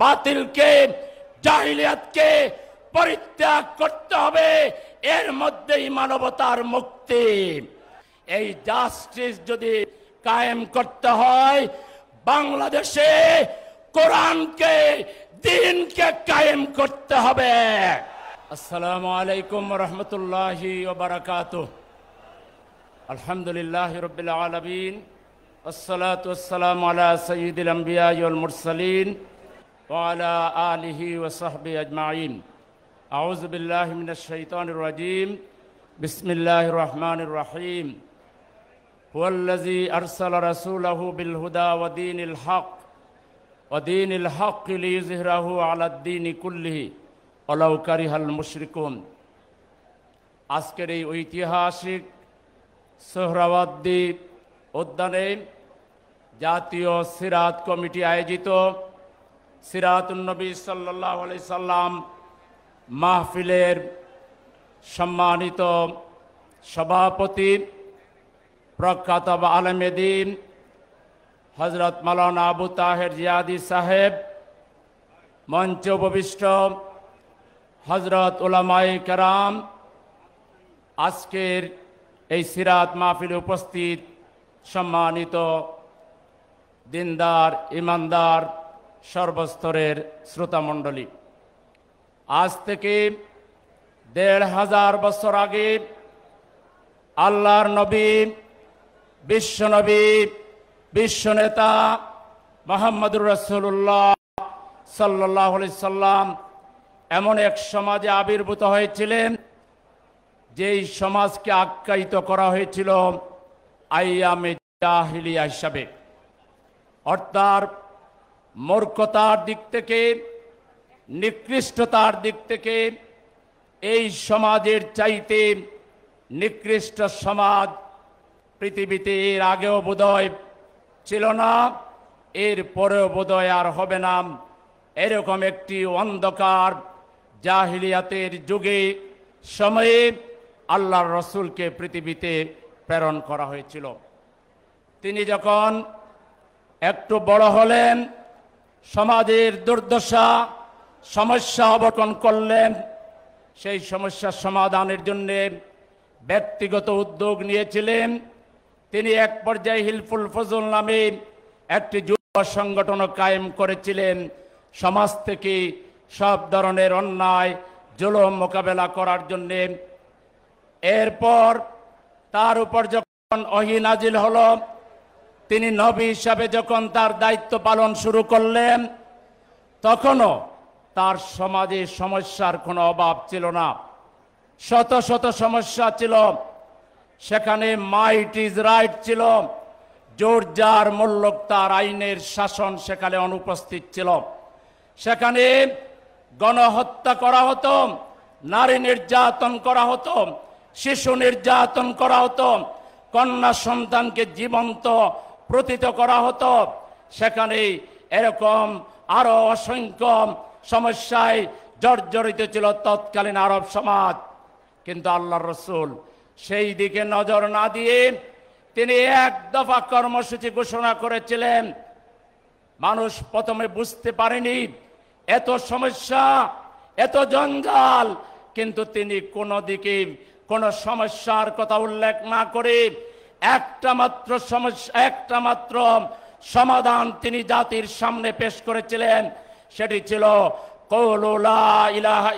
বাতিলকে জাহিলিয়াতকে পরিত্যাগ করতে হবে এর মধ্যেই মানবতার মুক্তি এই জাস্টিস যদি কায়েম করতে হয় বাংলাদেশে কোরআনকে দিনকে কায়েম করতে হবে আসসালামু আলাইকুম রহমতুল্লাহি বারাকাত আলহামদুলিল্লাহ রবিল আলমিন আলা সঈদুল আম্বিয়া মুরসালিন وعلى آله وصحبه أجمعين أعوذ بالله من الشيطان الرجيم بسم الله الرحمن الرحيم هو الذي أرسل رسوله بالهدى ودين الحق ودين الحق ليظهره على الدين كله ولو كره المشركون عسكري এই ঐতিহাসিক সোহরাবাদ্দি উদ্যানে জাতীয় সিরাত কমিটি আয়োজিত সিরাতুলনবী সাল্লাহ আলি সাল্লাম মাহফিলের সম্মানিত সভাপতি প্রখ্যাত আলমেদিন হজরত মালানা আবু তাহের জিয়াদি সাহেব মঞ্চ উপবিষ্ট হজরত ওলামাই কারাম আজকের এই সিরাত মাহফিলে উপস্থিত সম্মানিত দিনদার ইমানদার সর্বস্তরের শ্রোতামণ্ডলী আজ থেকে দেড় হাজার বছর আগে আল্লাহর নবী বিশ্বনবী বিশ্বনেতা মোহাম্মদুর রসুল্লাহ সাল্লাহ সাল্লাম এমন এক সমাজে আবির্ভূত হয়েছিলেন যেই সমাজকে আখ্যায়িত করা হয়েছিল আইয়ামে জাহিলিয়া হিসাবে অর্থাৎ মূর্খতার দিক থেকে নিকৃষ্টতার দিক থেকে এই সমাজের চাইতে নিকৃষ্ট সমাজ পৃথিবীতে এর আগেও বোধহয় ছিল না এর পরেও বোধহয় আর হবে না এরকম একটি অন্ধকার জাহিলিয়াতের যুগে সময়ে আল্লাহর রসুলকে পৃথিবীতে প্রেরণ করা হয়েছিল তিনি যখন একটু বড় হলেন সমাজের দুর্দশা সমস্যা অবটন করলেন সেই সমস্যার সমাধানের জন্যে ব্যক্তিগত উদ্যোগ নিয়েছিলেন তিনি এক পর্যায়ে হিলফুল ফজল নামে একটি যুব সংগঠন কায়েম করেছিলেন সমাজ থেকে সব ধরনের অন্যায় জুলম মোকাবেলা করার জন্যে এরপর তার উপর যখন অহিনাজিল হলো হল তিনি নবী হিসাবে যখন তার দায়িত্ব পালন শুরু করলেন তখনও তার সমাজে সমস্যার কোনো অভাব ছিল না শত শত সমস্যা ছিল সেখানে মাইট ইজ রাইট ছিল জোর যার মূল্যক তার আইনের শাসন সেখানে অনুপস্থিত ছিল সেখানে গণহত্যা করা হতো নারী নির্যাতন করা হতো শিশু নির্যাতন করা হতো কন্যা সন্তানকে জীবন্ত প্রতীত করা হতো সেখানে এরকম আরো অসংখ্য সমস্যায় জর্জরিত ছিল তৎকালীন আরব সমাজ কিন্তু আল্লাহ রসুল সেই দিকে নজর না দিয়ে তিনি এক দফা কর্মসূচি ঘোষণা করেছিলেন মানুষ প্রথমে বুঝতে পারেনি এত সমস্যা এত জঞ্জাল কিন্তু তিনি কোনো দিকে কোনো সমস্যার কথা উল্লেখ না করে একটা মাত্র সমস্যা একটা মাত্র সমাধান তিনি জাতির সামনে পেশ করেছিলেন সেটি ছিল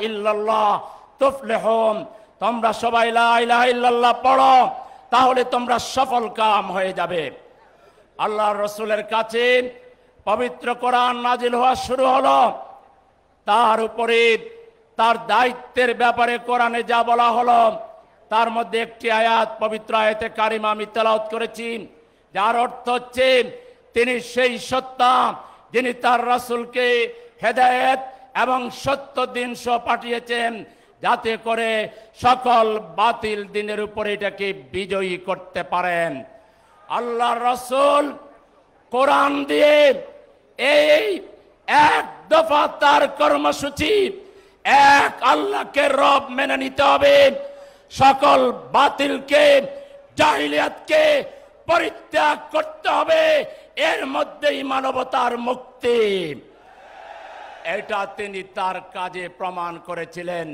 ইল্লাল্লাহ তোমরা সবাই ইলাহা ইল্লাল্লাহ পড়ো তাহলে তোমরা সফল কাম হয়ে যাবে আল্লাহ রসুলের কাছে পবিত্র কোরআন নাজিল হওয়া শুরু হলো তার উপরে তার দায়িত্বের ব্যাপারে কোরআনে যা বলা হলো তার মধ্যে একটি আয়াত পবিত্র আয়াতে কারিমা আমি তেলাওত করেছি যার অর্থ হচ্ছে তিনি সেই সত্তা যিনি তার রাসুলকে হেদায়েত এবং সত্য দিন সহ পাঠিয়েছেন যাতে করে সকল বাতিল দিনের উপরে এটাকে বিজয়ী করতে পারেন আল্লাহ রসুল কোরআন দিয়ে এই এক দফা তার কর্মসূচি এক আল্লাহকে রব মেনে নিতে হবে সকল বাতিলকে জাহিলিয়াতকে পরিত্যাগ করতে হবে এর মধ্যেই মানবতার মুক্তি এটা তিনি তার কাজে প্রমাণ করেছিলেন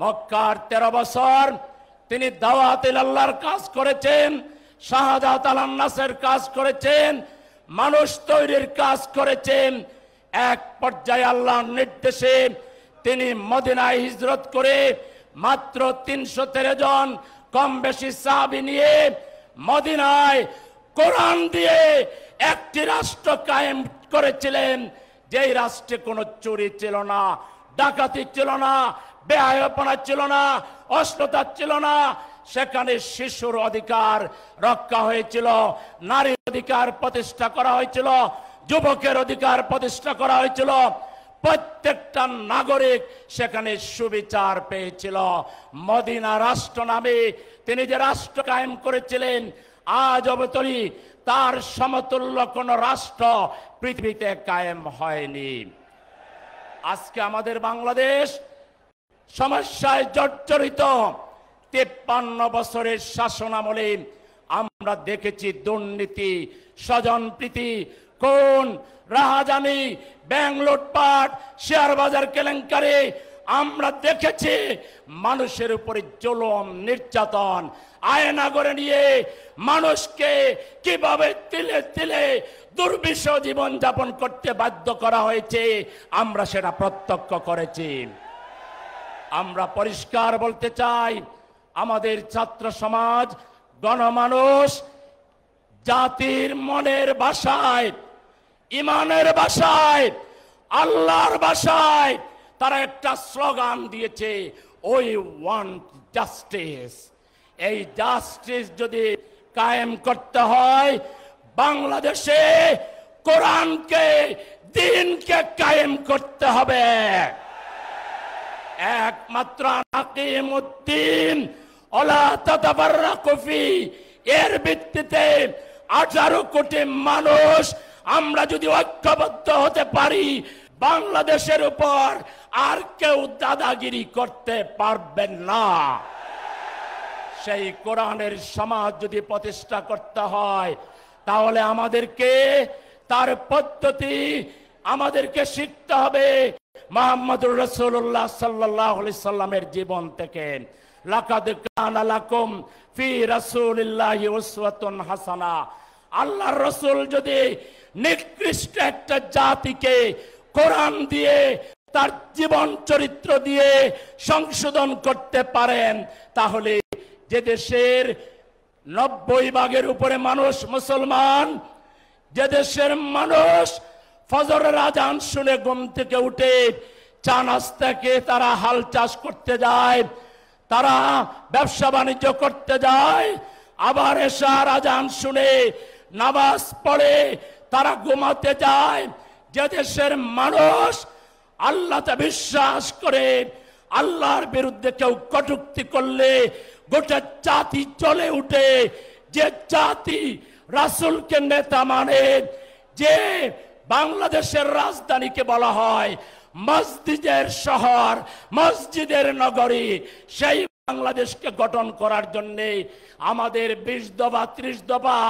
মক্কার তেরো বছর তিনি দাওয়াতিল আল্লাহর কাজ করেছেন শাহাদাত আলাম নাসের কাজ করেছেন মানুষ তৈরির কাজ করেছেন এক পর্যায়ে আল্লাহর নির্দেশে তিনি মদিনায় হিজরত করে মাত্র তিনশো তেরো জন কম বেশি সাহাবি নিয়ে মদিনায় কোরআন দিয়ে একটি রাষ্ট্র কায়েম করেছিলেন যেই রাষ্ট্রে কোনো চুরি ছিল না ডাকাতি ছিল না বেআপনা ছিল না অস্ত্রতা ছিল না সেখানে শিশুর অধিকার রক্ষা হয়েছিল নারীর অধিকার প্রতিষ্ঠা করা হয়েছিল যুবকের অধিকার প্রতিষ্ঠা করা হয়েছিল প্রত্যেকটা নাগরিক সেখানে সুবিচার পেয়েছিল মদিনা রাষ্ট্র নামে তিনি যে রাষ্ট্র কায়েম করেছিলেন আজ অবতরি তার সমতুল্য কোন রাষ্ট্র পৃথিবীতে কায়েম হয়নি আজকে আমাদের বাংলাদেশ সমস্যায় জর্জরিত তেপ্পান্ন বছরের শাসন আমলে আমরা দেখেছি দুর্নীতি স্বজনপ্রীতি কোন রাহাজানি ব্যাংক পাট শেয়ার বাজার কেলেঙ্কারি আমরা দেখেছি মানুষের উপরে জলম নির্যাতন আয়না করে নিয়ে মানুষকে কিভাবে তিলে তিলে দুর্বিষ জীবন যাপন করতে বাধ্য করা হয়েছে আমরা সেটা প্রত্যক্ষ করেছি আমরা পরিষ্কার বলতে চাই আমাদের ছাত্র সমাজ গণমানুষ জাতির মনের বাসায় ইমানের বাসায় আল্লাহর বাসায় তারা একটা স্লোগান দিয়েছে ওই ওয়ান জাস্টিস এই জাস্টিস যদি কায়েম করতে হয় বাংলাদেশে কোরআনকে দিনকে কায়েম করতে হবে একমাত্র নাকিমুদ্দিন ওলা ততাবার্রা কফি এর ভিত্তিতে আঠারো কোটি মানুষ আমরা যদি ঐক্যবদ্ধ হতে পারি বাংলাদেশের উপর আর কেউ দাদাগিরি করতে পারবেন না সেই কোরআনের সমাজ যদি প্রতিষ্ঠা করতে হয় তাহলে আমাদেরকে তার পদ্ধতি আমাদেরকে শিখতে হবে মোহাম্মদুর রসুল্লাহ সাল্লি সাল্লামের জীবন থেকে লাকাদ কানা ফি রাসূলিল্লাহি উসওয়াতুন হাসানা আল্লাহ রসুল যদি নিকৃষ্ট একটা জাতিকে কোরআন দিয়ে তার জীবন চরিত্র দিয়ে সংশোধন করতে পারেন তাহলে যে দেশের নব্বই ভাগের উপরে মানুষ মুসলমান যে দেশের মানুষ ফজরের রাজান শুনে ঘুম থেকে উঠে চা নাস্তাকে তারা হাল চাষ করতে যায় তারা ব্যবসা বাণিজ্য করতে যায় আবার এসা রাজান শুনে নামাজ পড়ে তারা ঘুমাতে যায় যে দেশের মানুষ আল্লাহতে বিশ্বাস করে আল্লাহর বিরুদ্ধে কেউ কটুক্তি করলে গোটা জাতি চলে উঠে যে জাতি রাসুলকে নেতা মানে যে বাংলাদেশের রাজধানীকে বলা হয় মসজিদের শহর মসজিদের নগরী সেই বাংলাদেশকে গঠন করার জন্য আমাদের বিশ দফা ত্রিশ দফা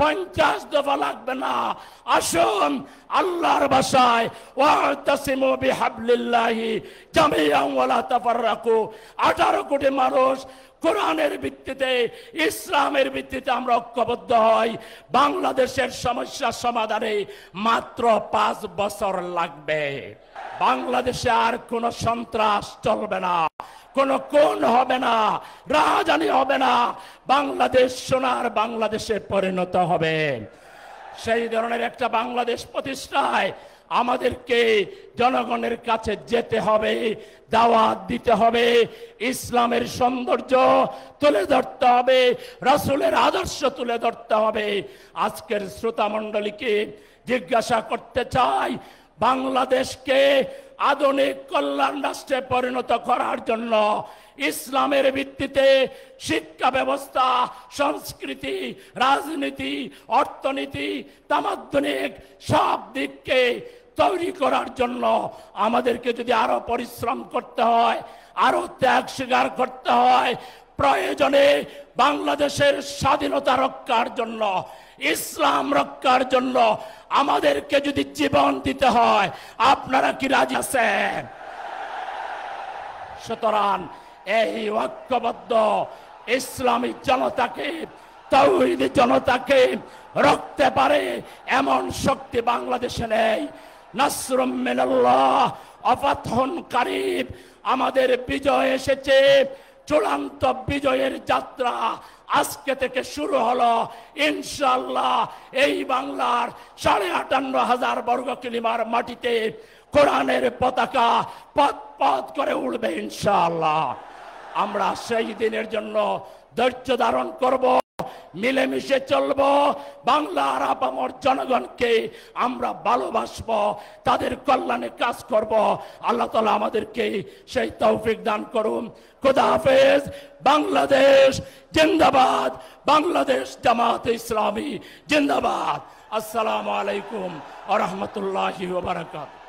পঞ্চাশ দফা লাগবে না আসুন আল্লাহর বাসায় আঠারো কোটি মানুষ কোরআনের ভিত্তিতে ইসলামের ভিত্তিতে আমরা ঐক্যবদ্ধ হই বাংলাদেশের সমস্যা সমাধানে মাত্র পাঁচ বছর লাগবে বাংলাদেশে আর কোন সন্ত্রাস চলবে না কোনো কোন হবে না রাজানি হবে না বাংলাদেশ সোনার বাংলাদেশে পরিণত হবে সেই ধরনের একটা বাংলাদেশ প্রতিষ্ঠায় আমাদেরকে জনগণের কাছে যেতে হবে দাওয়াত দিতে হবে ইসলামের সৌন্দর্য তুলে ধরতে হবে রসুলের আদর্শ তুলে ধরতে হবে আজকের শ্রোতামণ্ডলীকে জিজ্ঞাসা করতে চাই বাংলাদেশকে আধুনিক কল্যাণ রাষ্ট্রে পরিণত করার জন্য ইসলামের ভিত্তিতে শিক্ষা ব্যবস্থা সংস্কৃতি রাজনীতি অর্থনীতি তামাধুনিক সব দিককে তৈরি করার জন্য আমাদেরকে যদি আরো পরিশ্রম করতে হয় আরো ত্যাগ স্বীকার করতে হয় প্রয়োজনে বাংলাদেশের স্বাধীনতা রক্ষার জন্য ইসলাম রক্ষার জন্য আমাদেরকে যদি জীবন দিতে হয় আপনারা কি রাজি আছেন সুতরাং এই ঐক্যবদ্ধ ইসলামী জনতাকে তৌহিদি জনতাকে রক্তে পারে এমন শক্তি বাংলাদেশে নেই নাসরুম মিনাল্লাহ অফাতহন কারিব আমাদের বিজয় এসেছে চূড়ান্ত বিজয়ের যাত্রা আজকে থেকে শুরু হলো ইনশাল্লাহ এই বাংলার সাড়ে আটান্ন হাজার বর্গ কিলিমার মাটিতে কোরআনের পতাকা পথ পথ করে উঠবে ইনশাল্লাহ আমরা সেই দিনের জন্য ধৈর্য ধারণ করব মিলেমিশে চলব বাংলার আপামর জনগণকে আমরা ভালোবাসব তাদের কল্যাণে কাজ করব আল্লাহ তালা আমাদেরকে সেই তৌফিক দান করুন খোদা হাফেজ বাংলাদেশ জিন্দাবাদ বাংলাদেশ জামাত ইসলামী জিন্দাবাদ আসসালামু আলাইকুম আ রহমতুল্লাহ বারাকাতু